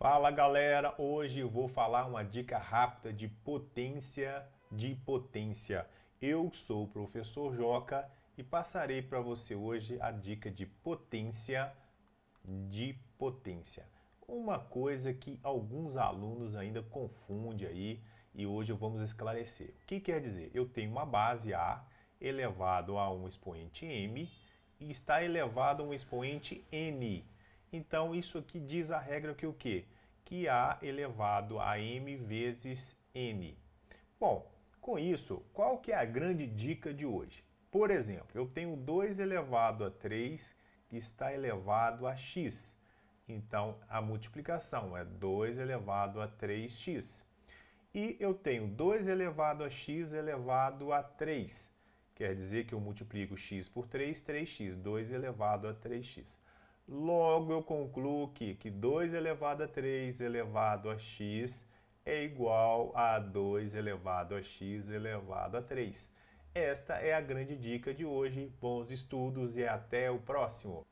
Fala galera, hoje eu vou falar uma dica rápida de potência de potência. Eu sou o professor Joca e passarei para você hoje a dica de potência de potência. Uma coisa que alguns alunos ainda confundem aí e hoje vamos esclarecer. O que quer dizer? Eu tenho uma base A elevado a um expoente M e está elevado a um expoente N então, isso aqui diz a regra que o quê? Que A elevado a M vezes N. Bom, com isso, qual que é a grande dica de hoje? Por exemplo, eu tenho 2 elevado a 3 que está elevado a x. Então, a multiplicação é 2 elevado a 3x. E eu tenho 2 elevado a x elevado a 3. Quer dizer que eu multiplico x por 3, 3x, 2 elevado a 3x. Logo, eu concluo que, que 2 elevado a 3 elevado a x é igual a 2 elevado a x elevado a 3. Esta é a grande dica de hoje. Bons estudos e até o próximo!